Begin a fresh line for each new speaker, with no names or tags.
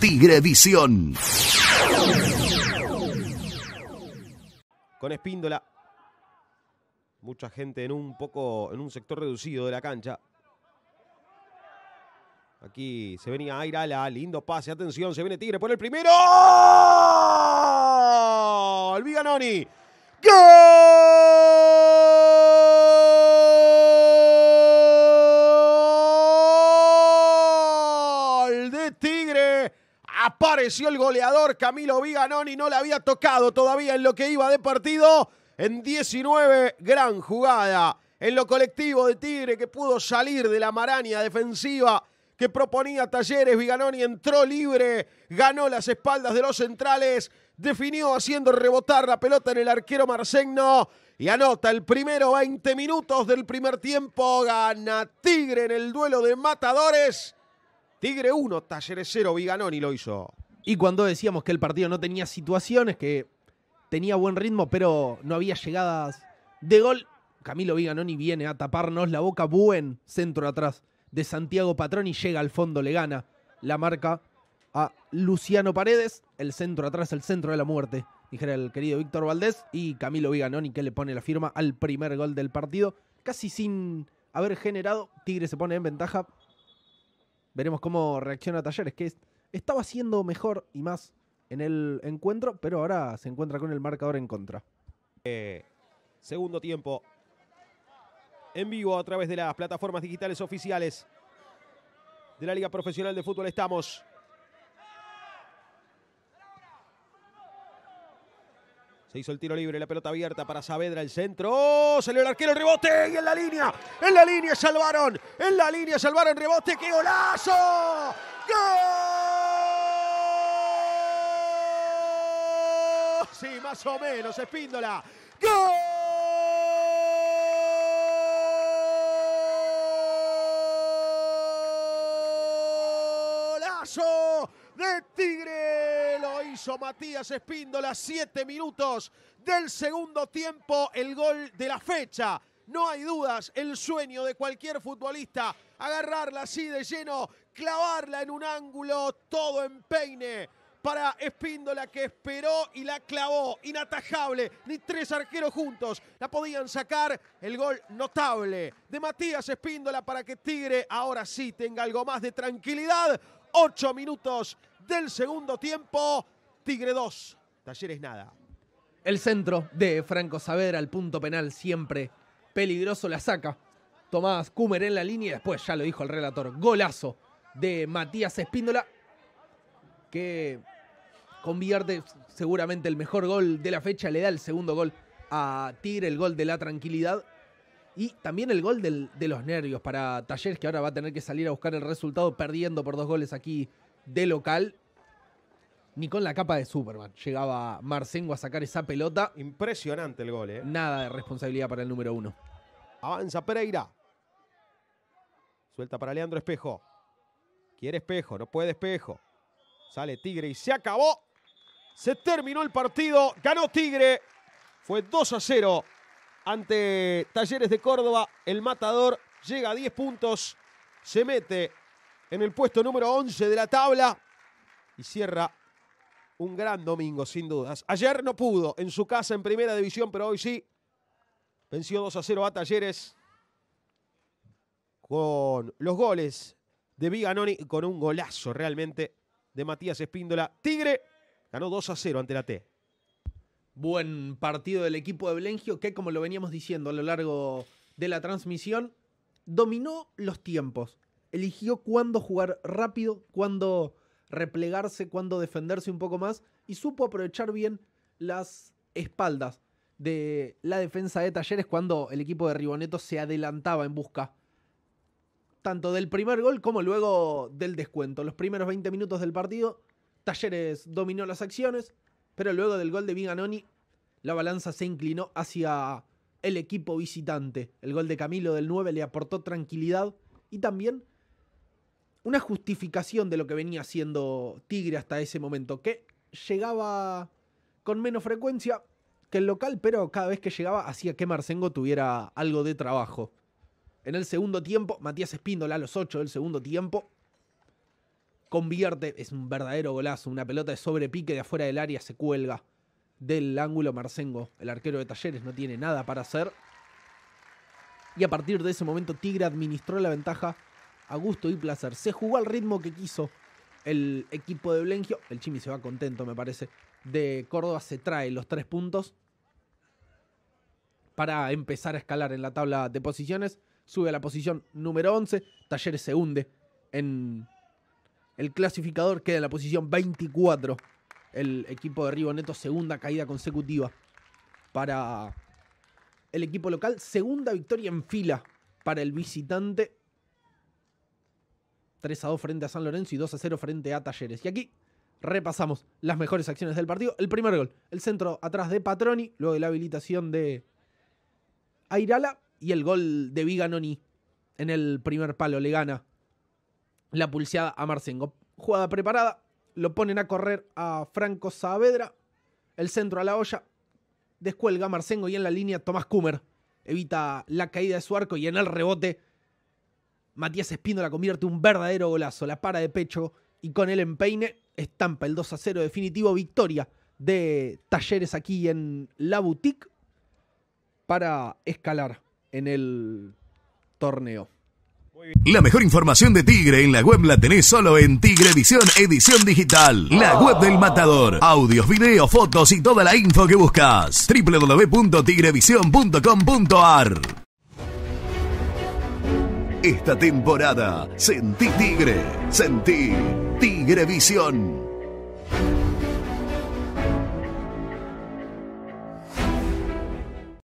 Tigre Visión. Con Espíndola. Mucha gente en un poco, en un sector reducido de la cancha. Aquí se venía la lindo pase, atención, se viene Tigre por el primero. ¡Gol! ¡Viganoni! ¡Gol! apareció el goleador Camilo Viganoni, no le había tocado todavía en lo que iba de partido. En 19, gran jugada en lo colectivo de Tigre que pudo salir de la maraña defensiva que proponía Talleres. Viganoni entró libre, ganó las espaldas de los centrales, definió haciendo rebotar la pelota en el arquero Marcegno y anota el primero 20 minutos del primer tiempo. Gana
Tigre en el duelo de matadores. Tigre 1, Talleres 0, Viganoni lo hizo. Y cuando decíamos que el partido no tenía situaciones, que tenía buen ritmo, pero no había llegadas de gol, Camilo Viganoni viene a taparnos la boca. Buen centro atrás de Santiago Patrón y llega al fondo, le gana la marca a Luciano Paredes. El centro atrás, el centro de la muerte, dijera el querido Víctor Valdés. Y Camilo Viganoni que le pone la firma al primer gol del partido. Casi sin haber generado, Tigre se pone en ventaja. Veremos cómo reacciona Talleres, que es estaba siendo mejor y más en el encuentro, pero ahora se encuentra con el marcador en contra.
Eh, segundo tiempo. En vivo a través de las plataformas digitales oficiales de la Liga Profesional de Fútbol estamos. Se hizo el tiro libre, la pelota abierta para Saavedra, el centro. ¡Oh! Salió el arquero, el rebote y en la línea. En la línea salvaron. En la línea salvaron el rebote. ¡Qué golazo! ¡Gol! sí, más o menos, Espíndola. ¡Gol! de Tigre. Lo hizo Matías Espíndola. Siete minutos del segundo tiempo. El gol de la fecha. No hay dudas, el sueño de cualquier futbolista. Agarrarla así de lleno, clavarla en un ángulo, todo en peine para Espíndola que esperó y la clavó. Inatajable, ni tres arqueros juntos la podían sacar. El gol notable de Matías Espíndola para que Tigre ahora sí tenga algo más de tranquilidad. Ocho minutos del
segundo tiempo. Tigre 2, Talleres nada. El centro de Franco Saavedra, al punto penal siempre peligroso, la saca. Tomás Kumer en la línea, después ya lo dijo el relator, golazo de Matías Espíndola que convierte seguramente el mejor gol de la fecha, le da el segundo gol a Tigre, el gol de la tranquilidad. Y también el gol de los nervios para Talleres, que ahora va a tener que salir a buscar el resultado perdiendo por dos goles aquí de local. Ni con la capa de Superman llegaba Marcengo a sacar esa pelota. Impresionante el gol, ¿eh? Nada de responsabilidad para el número uno. Avanza Pereira.
Suelta para Leandro Espejo. Quiere Espejo, no puede Espejo. Sale Tigre y se acabó. Se terminó el partido. Ganó Tigre. Fue 2 a 0 ante Talleres de Córdoba. El matador llega a 10 puntos. Se mete en el puesto número 11 de la tabla. Y cierra un gran domingo, sin dudas. Ayer no pudo en su casa en primera división, pero hoy sí. Venció 2 a 0 a Talleres con los goles de Viganoni con un golazo realmente de Matías
Espíndola. Tigre ganó 2 a 0 ante la T. Buen partido del equipo de Blengio que, como lo veníamos diciendo a lo largo de la transmisión, dominó los tiempos. Eligió cuándo jugar rápido, cuándo replegarse, cuándo defenderse un poco más y supo aprovechar bien las espaldas de la defensa de Talleres cuando el equipo de Riboneto se adelantaba en busca tanto del primer gol como luego del descuento. Los primeros 20 minutos del partido, Talleres dominó las acciones, pero luego del gol de Viganoni, la balanza se inclinó hacia el equipo visitante. El gol de Camilo del 9 le aportó tranquilidad y también una justificación de lo que venía haciendo Tigre hasta ese momento, que llegaba con menos frecuencia que el local, pero cada vez que llegaba hacía que Marcengo tuviera algo de trabajo en el segundo tiempo, Matías Espíndola a los 8 del segundo tiempo convierte, es un verdadero golazo, una pelota de sobrepique de afuera del área se cuelga del ángulo Marcengo, el arquero de Talleres no tiene nada para hacer. Y a partir de ese momento Tigre administró la ventaja a gusto y placer. Se jugó al ritmo que quiso el equipo de Blengio. El Chimi se va contento, me parece. De Córdoba se trae los tres puntos para empezar a escalar en la tabla de posiciones sube a la posición número 11. Talleres se hunde en el clasificador, queda en la posición 24. El equipo de Riboneto, segunda caída consecutiva para el equipo local. Segunda victoria en fila para el visitante. 3 a 2 frente a San Lorenzo y 2 a 0 frente a Talleres. Y aquí repasamos las mejores acciones del partido. El primer gol, el centro atrás de Patroni, luego de la habilitación de Airala y el gol de Viganoni en el primer palo le gana la pulseada a Marcengo. Jugada preparada, lo ponen a correr a Franco Saavedra, el centro a la olla, descuelga Marcengo y en la línea Tomás Kummer evita la caída de su arco y en el rebote Matías Espíndola convierte un verdadero golazo, la para de pecho y con el empeine estampa el 2 a 0 definitivo, victoria de Talleres aquí en la boutique para escalar en el torneo.
La mejor información de Tigre en la web la tenés solo en Tigre Edición Edición Digital. La web del matador. Audios, videos, fotos y toda la info que buscas. www.tigrevision.com.ar Esta temporada sentí Tigre, sentí Tigre Visión.